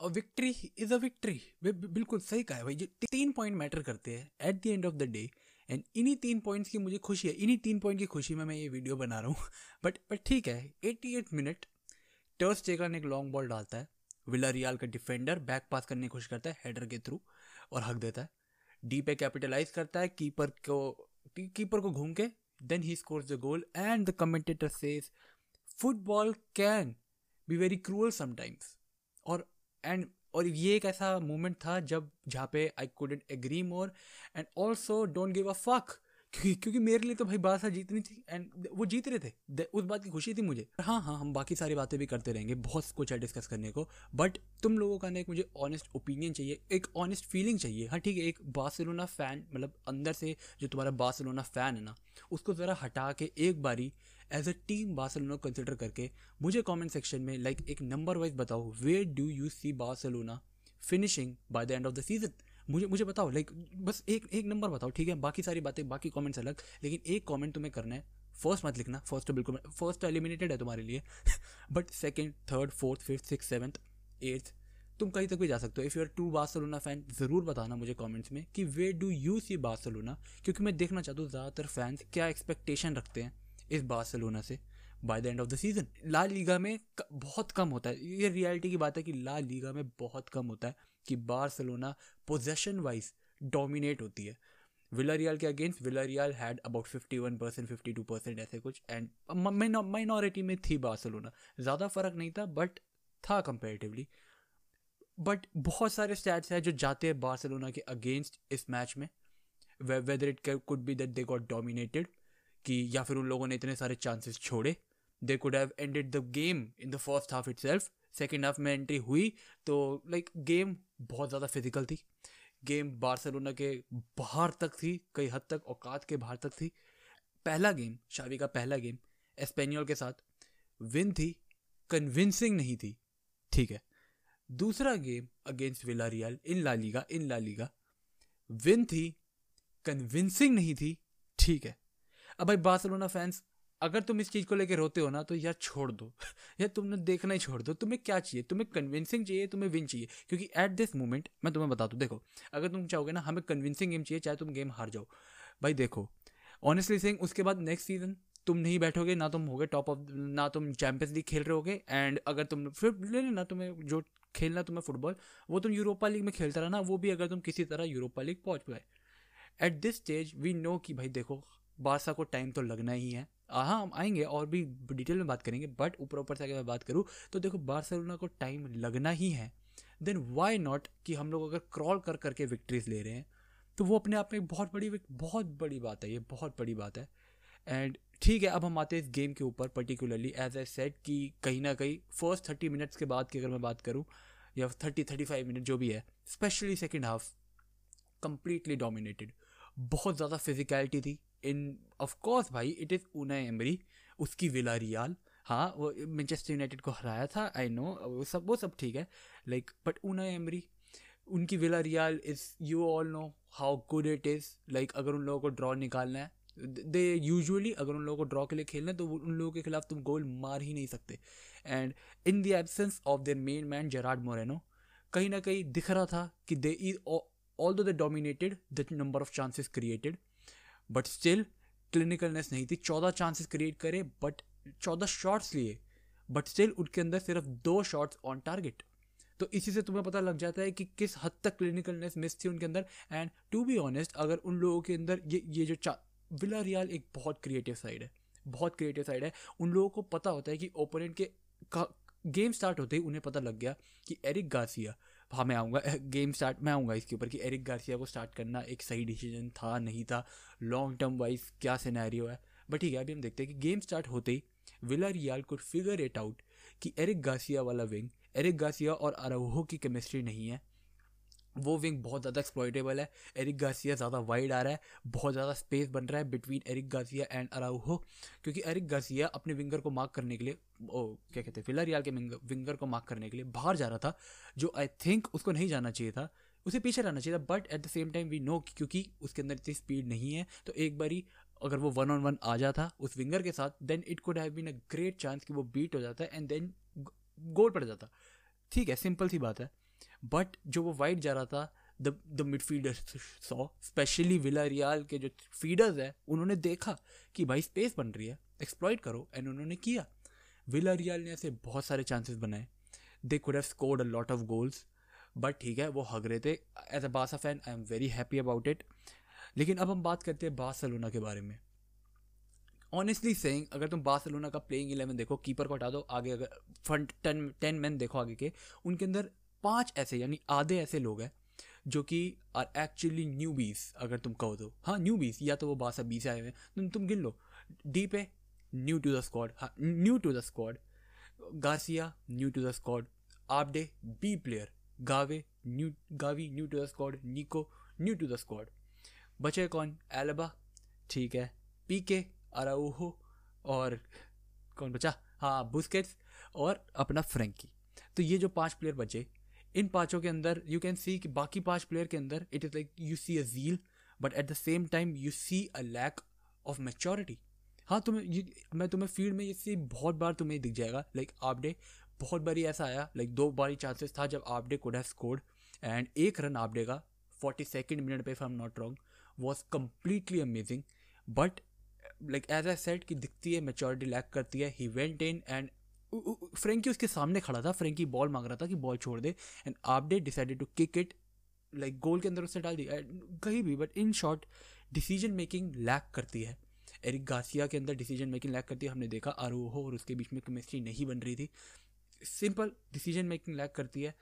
और victory is a victory बिल्कुल सही कहा है भाई ये तीन पॉइंट मैटर करते हैं at the end of the day and इन्हीं तीन पॉइंट्स की मुझे खुशी है इन्हीं तीन पॉइंट की खुशी में मैं ये वीडियो बना रहा हूँ बट बट ठीक है एट मिनट टर्स टेकन एक लॉन्ग बॉल डालता है विला रियाल का डिफेंडर बैक पास करने की कोशिश करता है हेडर के थ्रू और हक देता है डी पे कैपिटलाइज करता है कीपर को कीपर को घूम के देन ही scores the goal and the commentator says football can be very cruel sometimes और एंड और ये एक ऐसा मोमेंट था जब जहाँ पे I couldn't agree more and also don't give a fuck क्योंकि क्योंकि मेरे लिए तो भाई बादशाह जीतनी थी एंड वो जीत रहे थे उस बात की खुशी थी मुझे हाँ हाँ हम बाकी सारी बातें भी करते रहेंगे बहुत कुछ है डिस्कस करने को बट तुम लोगों का ना एक मुझे ऑनेस्ट ओपिनियन चाहिए एक ऑनेस्ट फीलिंग चाहिए हाँ ठीक है एक बार्सिलोना फ़ैन मतलब अंदर से जो तुम्हारा बार्सिलोना फ़ैन है ना उसको ज़रा हटा के एक बारी as a team Barcelona consider करके मुझे कॉमेंट सेक्शन में लाइक एक नंबर वाइज बताओ where do you see Barcelona finishing by the end of the season मुझे मुझे बताओ लाइक बस एक एक नंबर बताओ ठीक है बाकी सारी बातें बाकी कॉमेंट्स अलग लेकिन एक कॉमेंट तुम्हें करना है फर्स्ट मत लिखना फर्स्ट तो बिल्कुल फर्स्ट एलिमिनेटेड है तुम्हारे लिए but second third fourth fifth six seventh eighth तुम कहीं तक भी जा सकते हो if you are too Barcelona fan ज़रूर बताना मुझे कमेंट्स में कि where do you see Barcelona क्योंकि मैं देखना चाहता हूँ ज़्यादातर फैंस क्या एक्सपेक्टेशन रखते हैं इस बार्सिलोना से by the end of the season La Liga में बहुत कम होता है ये रियलिटी की बात है कि ला लीगा में बहुत कम होता है कि बार्सिलोना पोजेशन वाइज डोमिनेट होती है विलरियाल के against Villarreal had about fifty one percent fifty two percent ऐसे कुछ एंड माइनॉरिटी में थी बार्सिलोना ज़्यादा फर्क नहीं था बट था कंपेरेटिवली बट बहुत सारे स्टैट्स हैं जो जाते हैं बार्सिलोना के अगेंस्ट इस मैच में whether it could be that they got dominated कि या फिर उन लोगों ने इतने सारे चांसेस छोड़े they could have ended the game in the first half itself second half में एंट्री हुई तो लाइक गेम बहुत ज़्यादा फिजिकल थी गेम बार्सिलोना के बाहर तक थी कई हद तक औकात के बाहर तक थी पहला गेम शावी का पहला गेम एस्पेनियल के साथ विन थी कन्विंसिंग नहीं थी ठीक है दूसरा game against Villa in La Liga in La Liga win थी कन्विंसिंग नहीं थी ठीक है अब भाई बार्सिलोना फैंस अगर तुम इस चीज़ को लेकर रोते हो ना तो यार छोड़ दो यार तुमने देखना ही छोड़ दो तुम्हें क्या चाहिए तुम्हें कन्विंसिंग चाहिए तुम्हें विन चाहिए क्योंकि एट दिस मोमेंट मैं तुम्हें बता दूँ देखो अगर तुम चाहोगे ना हमें कन्विंसिंग गेम चाहिए चाहे तुम गेम हार जाओ भाई देखो ऑनेस्टली सिंह उसके बाद नेक्स्ट सीजन तुम नहीं बैठोगे ना तुम होगे टॉप ऑफ ना तुम चैंपियंस लीग खेल रहे होगे एंड अगर तुम फिर ले लेना तुम्हें जो खेलना तुम्हें फुटबॉल वो तुम यूरोपा लीग में खेलता रहना वो भी अगर तुम किसी तरह यूरोपा लीग पहुंच पाए at this stage we know कि भाई देखो बादशाह को टाइम तो लगना ही है हाँ, हाँ हम आएंगे और भी डिटेल में बात करेंगे बट ऊपर ऊपर से अगर मैं बात करूँ तो देखो बार्सलोना को टाइम लगना ही है देन वाई नॉट कि हम लोग अगर क्रॉल कर करके विक्ट्रीज ले रहे हैं तो वो अपने आप में एक बहुत बड़ी बहुत बड़ी बात है ये बहुत बड़ी बात है एंड ठीक है अब हम आते हैं इस गेम के ऊपर पर्टिकुलरली एज ए सेट कि कहीं ना कहीं फर्स्ट थर्टी मिनट्स के बाद की अगर मैं बात करूँ या थर्टी थर्टी फाइव मिनट जो भी है specially second half completely dominated बहुत ज़्यादा फिजिकलिटी थी इन ऑफ कोर्स भाई इट इज़ ऊना एमरी उसकी विला रियाल हाँ वो मैनचेस्टर यूनाइटेड को हराया था आई नो वो सब वो सब ठीक है लाइक बट ऊना एमरी उनकी Villarreal is you all know how good it is like अगर उन लोगों को ड्रॉ निकालना है दे यूजुअली अगर उन लोगों को ड्रॉ के लिए खेलना है तो उन लोगों के खिलाफ तुम गोल मार ही नहीं सकते and in the absence of their main man Gerard Moreno कहीं ना कहीं दिख रहा था कि दे is although they dominated the number of chances created but still clinicalness नहीं थी चौदह चांसेस क्रिएट करे बट चौदह शॉट्स लिए बट स्टिल उनके अंदर सिर्फ दो शॉट्स ऑन टारगेट तो इसी से तुम्हें पता लग जाता है कि किस हद तक क्लिनिकलनेस मिस थी उनके अंदर एंड टू बी ऑनेस्ट अगर उन लोगों के अंदर ये ये जो चा विला रियाल एक बहुत क्रिएटिव साइड है बहुत क्रिएटिव साइड है उन लोगों को पता होता है कि ओपोनेंट के गेम स्टार्ट होते ही उन्हें पता लग गया कि एरिक गासिया हाँ मैं आऊँगा गेम स्टार्ट मैं आऊँगा इसके ऊपर कि एरिक गार्सिया को स्टार्ट करना एक सही डिसीजन था नहीं था लॉन्ग टर्म वाइज क्या सिनेरियो है बट ठीक है अभी हम देखते हैं कि गेम स्टार्ट होते ही Villarreal could figure it out कि एरिक गार्सिया वाला विंग एरिक गार्सिया और अरोहो की केमिस्ट्री नहीं है वो विंग बहुत ज़्यादा एक्सप्लॉयटेबल है एरिक गार्सिया ज़्यादा वाइड आ रहा है बहुत ज़्यादा स्पेस बन रहा है between Eric Garcia and Araujo क्योंकि एरिक गार्सिया अपने विंगर को मार्क करने के लिए ओ क्या कहते हैं फिलरियाल के विंगर को मार्क करने के लिए बाहर जा रहा था जो आई थिंक उसको नहीं जाना चाहिए था उसे पीछे रहना चाहिए था but at the same time we know क्योंकि उसके अंदर इतनी स्पीड नहीं है तो एक बारी अगर वो वन ऑन वन आ जाता उस विंगर के साथ then it could have been a great chance कि वो बीट हो जाता है एंड देन गोल पड़ जाता ठीक है सिंपल सी बात है बट जो वो वाइट जा रहा था the the midfielder saw specially Villarreal के जो फीडर्स हैं उन्होंने देखा कि भाई स्पेस बन रही है एक्सप्लॉयट करो एंड उन्होंने किया विला रियाल ने ऐसे बहुत सारे चांसेस बनाए they could have scored a lot of goals but ठीक है वो हग रहे थे एज अ बासा fan I am very happy about it लेकिन अब हम बात करते हैं बार्सलोना के बारे में ऑनेस्टली सेइंग अगर तुम बार्सलोना का प्लेइंग इलेवन देखो कीपर को हटा दो आगे अगर फ्रंट टेन टेन मैन देखो आगे के उनके अंदर पाँच ऐसे यानी आधे ऐसे लोग हैं जो कि आर एक्चुअली न्यू बीस अगर तुम कहो तो हाँ न्यू बीस या तो वो बासा बीस आए हुए हैं तुम तुम गिन लो Depay new to the squad हाँ new to the squad Garcia new to the squad आपडे B player Gavi new Gavi new to the squad Nico new to the squad बचे कौन एलबा ठीक है पी के अराउहो और कौन बचा हाँ बुस्केट्स और अपना फ्रेंकी तो ये जो पांच प्लेयर बचे इन पांचों के अंदर यू कैन सी कि बाकी पांच प्लेयर के अंदर it is like you see a zeal but at the same time you see a lack of maturity हाँ तुम्हें ये मैं तुम्हें फील्ड में इससे बहुत बार तुम्हें दिख जाएगा लाइक आप डे बहुत बार ही ऐसा आया लाइक दो बारी चांसेस था जब आप they could have scored and एक रन आप डे का फोर्टी सेकेंड मिनट पे from not wrong was completely amazing but like as a set कि दिखती है मेचोरिटी लैक करती है he went in and Frenkie उसके सामने खड़ा था फ्रेंकी बॉल मांग रहा था कि बॉल छोड़ दे एंड आपडे decided to kick it like goal के अंदर उसने डाल दिया कहीं भी but in short decision making lack करती है एरिक गासिया के अंदर डिसीजन मेकिंग लैक करती है हमने देखा आरोहो और उसके बीच में केमिस्ट्री नहीं बन रही थी सिंपल डिसीजन मेकिंग लैक करती है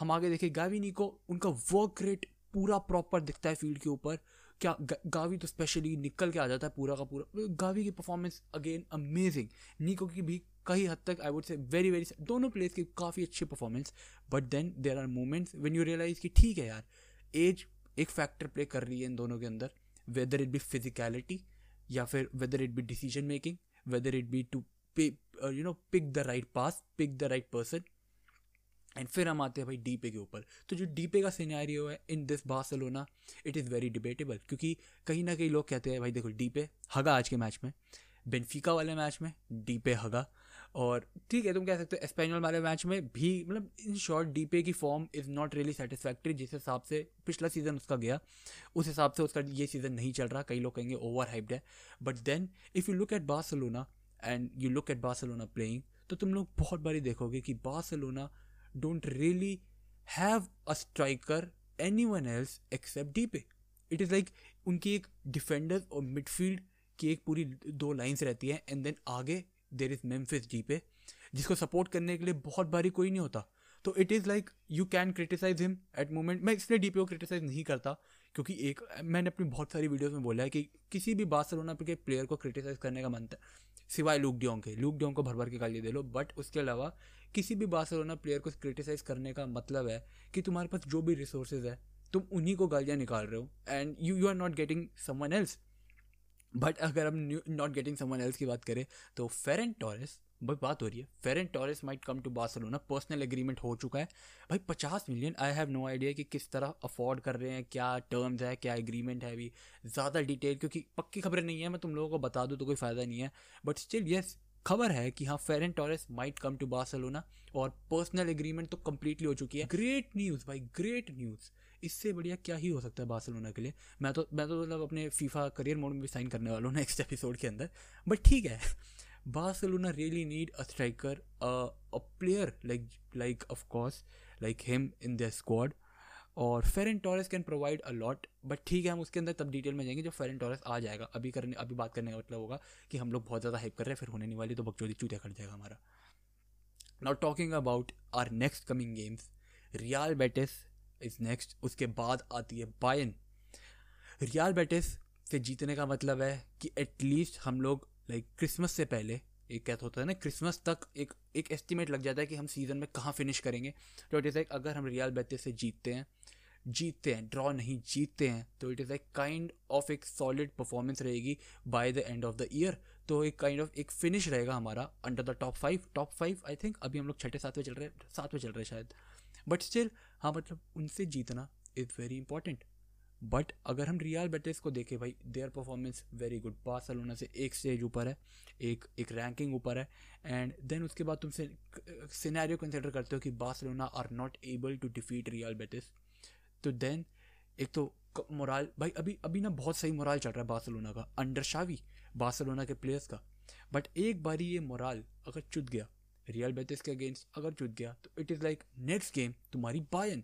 हम आगे देखें गाविनी को उनका वर्क रेट पूरा प्रॉपर दिखता है फील्ड के ऊपर क्या गावी तो स्पेशली निकल के आ जाता है पूरा का पूरा गावी की परफॉर्मेंस अगेन अमेजिंग निको की भी कहीं हद तक I would say very very दोनों प्लेयर्स की काफ़ी अच्छी performance but then there are moments when you realise कि ठीक है यार एज एक फैक्टर प्ले कर रही है इन दोनों के अंदर वेदर इट बी फिजिकलिटी या फिर whether it be decision making whether it be to you know pick the right pass pick the right person and फिर हम आते हैं भाई डीपे के ऊपर तो जो डीपे का सिनेरियो है in this Barcelona it is very debatable क्योंकि कहीं ना कहीं लोग कहते हैं भाई देखो डीपे हगा आज के मैच में बेनफिका वाले मैच में डीपे हगा और ठीक है तुम कह सकते हो स्पेनल वाले मैच में भी मतलब इन शॉर्ट डीपे की form is not really satisfactory जिस हिसाब से पिछला सीज़न उसका गया उस हिसाब से उसका ये सीज़न नहीं चल रहा कई लोग कहेंगे ओवर हाइप्ड है but then if you look at Barcelona and you look at Barcelona playing तो तुम लोग बहुत बारी देखोगे कि Barcelona don't really have a striker any one else except Depay it is like उनकी एक डिफेंडर और मिडफील्ड की एक पूरी दो लाइंस रहती हैं एंड देन आगे देर इज़ मेम्फिस जी पे जिसको सपोर्ट करने के लिए बहुत भारी कोई नहीं होता तो it is like you can criticise him at moment मैं इसलिए डी को क्रिटिसाइज नहीं करता क्योंकि एक मैंने अपनी बहुत सारी वीडियोज़ में बोला है कि किसी भी बार्सिलोना के प्लेयर को क्रिटिसाइज करने का मन था सिवाय लूक डियोंग के लूक डियोंग को भर भर के गाली दे लो बट उसके अलावा किसी भी बार्सिलोना प्लेयर को क्रिटिसाइज करने का मतलब है कि तुम्हारे पास जो भी रिसोर्सेज है तुम उन्हीं को गालियाँ निकाल रहे हो and you you are not getting someone else but अगर हम नॉट गेटिंग समवन एल्स की बात करें तो फेरन टॉरेस बात हो रही है Ferran Torres might come to Barcelona personal agreement हो चुका है भाई पचास million I have no idea कि किस तरह अफोर्ड कर रहे हैं क्या टर्म्स है क्या एग्रीमेंट है अभी ज़्यादा डिटेल क्योंकि पक्की खबरें नहीं है मैं तुम लोगों को बता दूँ तो कोई फ़ायदा नहीं है बट स्टिल येस खबर है कि हाँ Ferran Torres might come to Barcelona और पर्सनल एग्रीमेंट तो कम्प्लीटली हो चुकी है ग्रेट न्यूज़ भाई ग्रेट न्यूज़ इससे बढ़िया क्या ही हो सकता है बार्सिलोना के लिए मैं तो मैं तो मतलब अपने फीफा करियर मोड में भी साइन करने वाला हूँ नेक्स्ट एपिसोड के अंदर बट ठीक है Barcelona really need a striker a player like like of course like him in the squad और Ferran Torres can provide a lot but ठीक है हम उसके अंदर तब डिटेल में जाएंगे जब फेरन टॉरस आ जाएगा अभी करने अभी बात करने का मतलब होगा कि हम लोग बहुत ज़्यादा हाइप कर रहे हैं फिर होने नहीं वाली तो बकचोदी चूतिया खड़ जाएगा हमारा now talking about our next coming games Real Betis is next उसके बाद आती है बायन रियाल बेटिस से जीतने का मतलब है कि एटलीस्ट हम लोग लाइक क्रिसमस से पहले एक कहता होता है ना क्रिसमस तक एक एक एस्टिमेट लग जाता है कि हम सीज़न में कहाँ फिनिश करेंगे तो इट इज़ लाइक अगर हम रियाल बेटिस से जीतते हैं जीतते हैं ड्रॉ नहीं जीतते हैं तो it is like kind of एक सॉलिड परफॉर्मेंस रहेगी by the end of the year तो एक काइंड ऑफ एक फिनिश रहेगा हमारा under the top five top five I think अभी हम लोग छठे सातवें चल रहे हैं सातवें चल रहे हैं शायद बट स्टिल हाँ मतलब उनसे जीतना इज़ वेरी इंपॉर्टेंट बट अगर हम रियाल बेटिस को देखें भाई their performance very good Barcelona से एक स्टेज ऊपर है एक एक रैंकिंग ऊपर है एंड देन उसके बाद तुम सिनेरियो कंसिडर करते हो कि Barcelona are not able to defeat Real Betis तो देन एक तो मोराल भाई अभी अभी ना बहुत सही मोराल चल रहा है बार्सलोना का अंडर शावी बार्सलोना के प्लेयर्स का बट एक बारी ये मोराल अगर चुत गया रियल बेटिस के अगेंस्ट अगर जीत गया तो it is like next game तुम्हारी बायन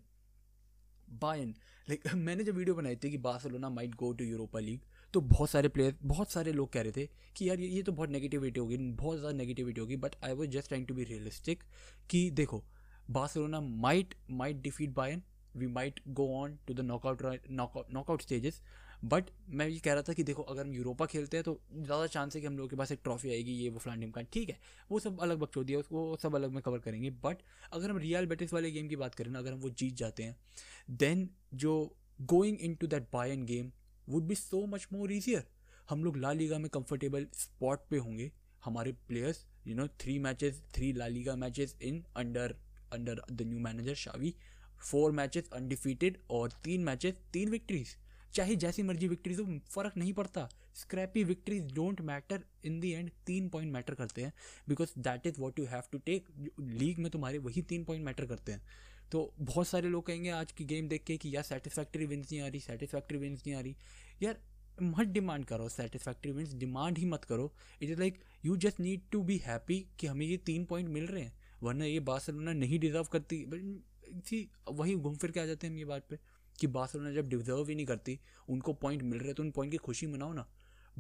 बायन लाइक मैंने जब वीडियो बनाई थी कि Barcelona might go to Europa League तो बहुत सारे प्लेयर बहुत सारे लोग कह रहे थे कि यार ये, ये तो बहुत नेगेटिविटी होगी बहुत ज़्यादा नेगेटिविटी होगी but I was just trying to be realistic कि देखो Barcelona might might defeat Bayern we might go on to the knockout knockout stages but मैं ये कह रहा था कि देखो अगर हम यूरोपा खेलते हैं तो ज़्यादा चांस है कि हम लोगों के पास एक ट्रॉफी आएगी ये वो फलान टीम का ठीक है वो सब अलग बक्चो दिया उसको सब अलग में कवर करेंगे बट अगर हम रियल बेटिस वाले गेम की बात करें ना अगर हम वो जीत जाते हैं देन जो going into that by end game would be so much more easier हम लोग ला लीगा में कंफर्टेबल स्पॉट पे होंगे हमारे players you know three matches three La Liga matches in under under the new manager Xavi four matches undefeated और तीन matches तीन victories चाहे जैसी मर्जी विक्ट्रीज हो फर्क नहीं पड़ता scrappy victories don't matter in the end तीन पॉइंट मैटर करते हैं because that is what you have to take league में तुम्हारे वही तीन पॉइंट मैटर करते हैं तो बहुत सारे लोग कहेंगे आज की गेम देख के कि यार सेटिस्फैक्ट्री विंस नहीं आ रही सेटिस्फैक्ट्री विंस नहीं आ रही यार मत डिमांड करो सेटिस्फैक्ट्री विन्स डिमांड ही मत करो it is like you just need to be happy कि हमें ये तीन पॉइंट मिल रहे हैं वरना ये बात बार्सिलोना नहीं डिजर्व करती बट सी वही घूम फिर के आ जाते हैं हम ये बात पर कि बार्सिलोना जब डिजर्व ही नहीं करती उनको पॉइंट मिल रहे तो उन पॉइंट की खुशी मनाओ ना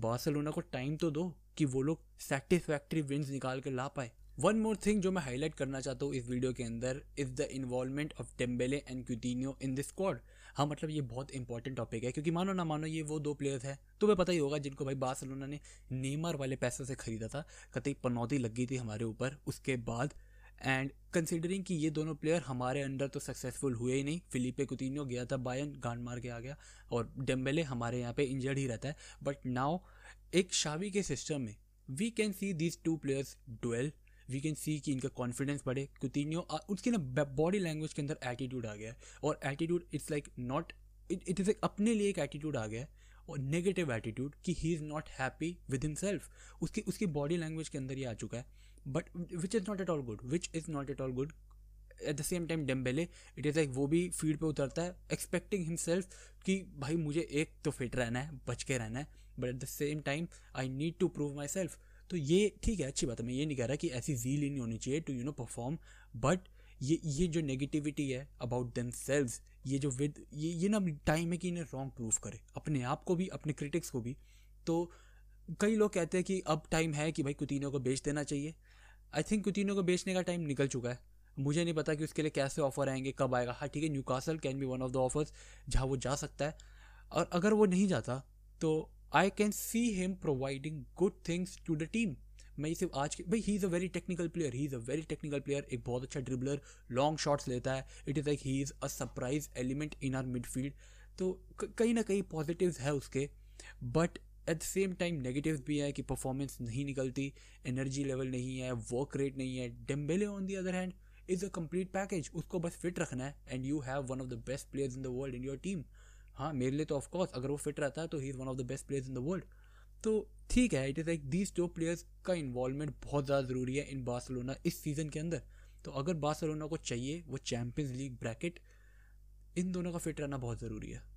बार्सिलोना को टाइम तो दो कि वो लोग सेटिस्फैक्ट्री विन्स निकाल के ला पाए वन मोर थिंग जो मैं हाईलाइट करना चाहता हूँ इस वीडियो के अंदर is the involvement of Dembele and Coutinho in this squad हाँ मतलब ये बहुत इंपॉर्टेंट टॉपिक है क्योंकि मानो ना मानो ये वो दो प्लेयर्स हैं तुम्हें पता ही होगा जिनको भाई बार्सिलोना ने नेमार वाले पैसों से खरीदा था कतई पनौती लग गई थी हमारे ऊपर उसके बाद एंड कंसिडरिंग कि ये दोनों प्लेयर हमारे अंडर तो सक्सेसफुल हुए ही नहीं फिलिपे कुतिनो गया था बायन गांड मार के आ गया और डेम्बेले हमारे यहाँ पे इंजर्ड ही रहता है बट नाउ एक शावी के सिस्टम में we can see these two players duel we can see कि इनका कॉन्फिडेंस बढ़े कुतिनो उसके ना बॉडी लैंग्वेज के अंदर एटीट्यूड आ गया है और attitude it's like not it it is अपने लिए एक एटीट्यूड आ गया है और नेगेटिव एटीट्यूड कि he is not happy with himself उसकी उसकी बॉडी लैंग्वेज के अंदर ये आ चुका है but which is not at all good which is not at all good at the same time Dembele it is like वो भी फील्ड पर उतरता है एक्सपेक्टिंग हिमसेल्फ कि भाई मुझे एक तो फिट रहना है बच के रहना है but at the same time I need to prove myself तो ये ठीक है अच्छी बात है मैं ये नहीं कह रहा कि ऐसी जील ही नहीं होनी चाहिए to you know perform but ये ये जो नेगेटिविटी है अबाउट देम सेल्व्स ये जो विद ये ये ना टाइम है कि इन्हें रॉन्ग प्रूव करे अपने आप को भी अपने क्रिटिक्स को भी तो कई लोग कहते हैं कि अब टाइम है कि भाई कुतिनो को बेच देना चाहिए आई थिंक कुतिनो को बेचने का टाइम निकल चुका है मुझे नहीं पता कि उसके लिए कैसे ऑफर आएंगे कब आएगा हाँ ठीक है Newcastle can be one of the offers जहाँ वो जा सकता है और अगर वो नहीं जाता तो I can see him providing good things to the team मैं ये सिर्फ आज के भाई he is a very technical player he is a very technical player एक बहुत अच्छा ड्रिबलर लॉन्ग शॉट्स लेता है it is like he is a surprise element in our midfield तो कहीं ना कहीं पॉजिटिव है उसके but at the same time negative भी है कि परफॉर्मेंस नहीं निकलती एनर्जी लेवल नहीं है वर्क रेट नहीं है Dembele on the other hand is a complete package उसको बस फिट रखना है and you have one of the best players in the world in your team हाँ मेरे लिए तो ऑफकोर्स अगर वो फिट रहता है तो he is one of the best players in the world तो ठीक है it is like these two players का इन्वॉल्वमेंट बहुत ज़्यादा ज़रूरी है इन बार्सलोना इस सीज़न के अंदर तो अगर बार्सलोना को चाहिए वो चैम्पियंस लीग ब्रैकेट इन दोनों का फिट रहना बहुत ज़रूरी है